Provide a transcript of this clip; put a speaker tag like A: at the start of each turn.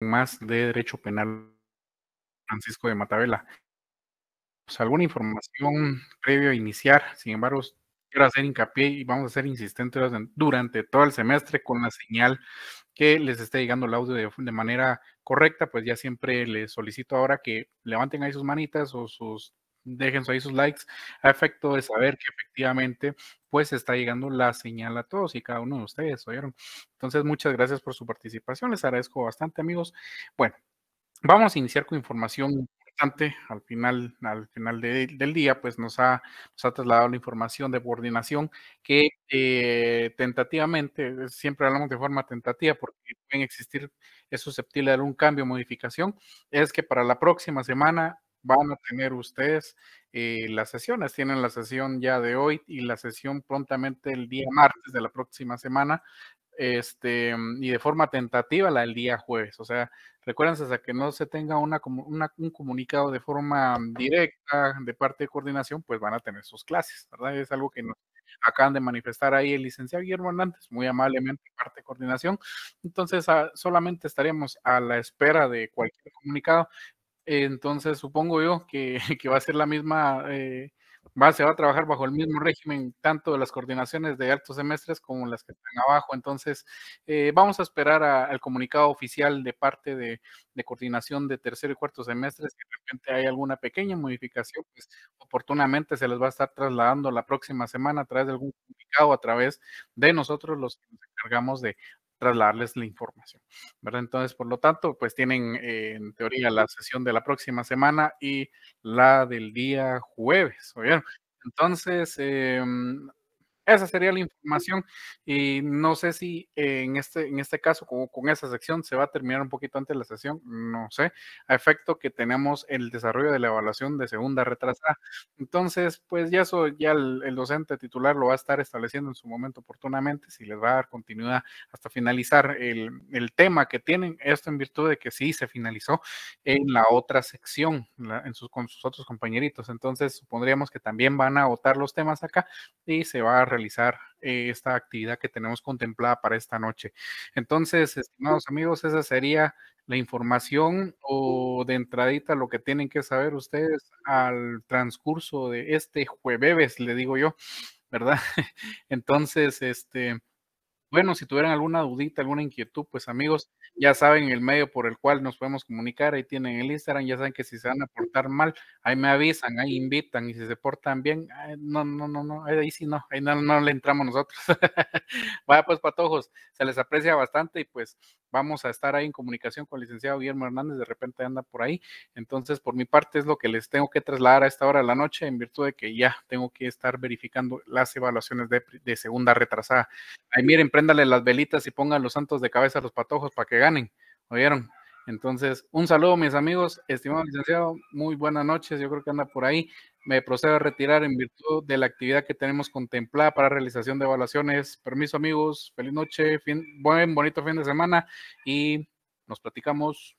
A: más de Derecho Penal Francisco de Matabela. Pues, alguna información previo a iniciar, sin embargo, quiero hacer hincapié y vamos a ser insistentes durante todo el semestre con la señal que les esté llegando el audio de, de manera correcta, pues ya siempre les solicito ahora que levanten ahí sus manitas o sus dejen ahí sus likes a efecto de saber que efectivamente pues está llegando la señal a todos y cada uno de ustedes, ¿oyeron? Entonces, muchas gracias por su participación, les agradezco bastante, amigos. Bueno, vamos a iniciar con información importante. Al final, al final del día, pues nos ha, trasladado la información de coordinación que eh, tentativamente, siempre hablamos de forma tentativa porque pueden existir, es susceptible de algún cambio, modificación, es que para la próxima semana van a tener ustedes eh, las sesiones. Tienen la sesión ya de hoy y la sesión prontamente el día martes de la próxima semana. Este, mm, y de forma tentativa la del día jueves. O sea, recuérdense hasta que no se tenga una, un comunicado de forma directa de parte de coordinación, pues van a tener sus clases, ¿verdad? Es algo que nos acaban de manifestar ahí el licenciado Guillermo Hernández, muy amablemente parte de coordinación. Entonces, ah, solamente estaremos a la espera de cualquier comunicado, entonces supongo yo que, va a ser la misma, eh, va, se va a trabajar bajo el mismo régimen tanto de las coordinaciones de altos semestres como las que están abajo. Entonces eh, vamos a esperar al comunicado oficial de parte de, coordinación de tercero y cuarto semestres. Si de repente hay alguna pequeña modificación, pues oportunamente se les va a estar trasladando la próxima semana a través de algún comunicado, a través de nosotros los que nos encargamos de trasladarles la información, ¿verdad? Entonces, por lo tanto, pues tienen eh, en teoría la sesión de la próxima semana y la del día jueves, Entonces, eh, esa sería la información y no sé si en este, en este caso con, con esa sección se va a terminar un poquito antes de la sesión, no sé, a efecto que tenemos el desarrollo de la evaluación de segunda retrasada. Entonces, pues ya eso, ya el, docente titular lo va a estar estableciendo en su momento oportunamente, si les va a dar continuidad hasta finalizar el, tema que tienen, esto en virtud de que sí se finalizó en la otra sección, en sus, con sus otros compañeritos. Entonces, supondríamos que también van a votar los temas acá y se va a realizar eh, esta actividad que tenemos contemplada para esta noche. Entonces, estimados amigos, esa sería la información o de entradita lo que tienen que saber ustedes al transcurso de este jueves, le digo yo, ¿verdad? Entonces, este, bueno, si tuvieran alguna dudita, alguna inquietud, pues amigos, ya saben el medio por el cual nos podemos comunicar, ahí tienen el Instagram, ya saben que si se van a portar mal, ahí me avisan, ahí invitan, y si se portan bien, no, no, no, no, ahí sí no, ahí no, no le entramos nosotros. Vaya pues patojos, se les aprecia bastante y pues vamos a estar ahí en comunicación con el licenciado Guillermo Hernández, de repente anda por ahí. Entonces, por mi parte es lo que les tengo que trasladar a esta hora de la noche, en virtud de que ya tengo que estar verificando las evaluaciones de, segunda retrasada. Ahí miren, préndale las velitas y pongan los santos de cabeza a los patojos para que ganen. ¿Oyeron? Entonces, un saludo, mis amigos. Estimado licenciado, muy buenas noches. Yo creo que anda por ahí me procedo a retirar en virtud de la actividad que tenemos contemplada para realización de evaluaciones. Permiso amigos, feliz noche, buen bonito fin de semana y nos platicamos.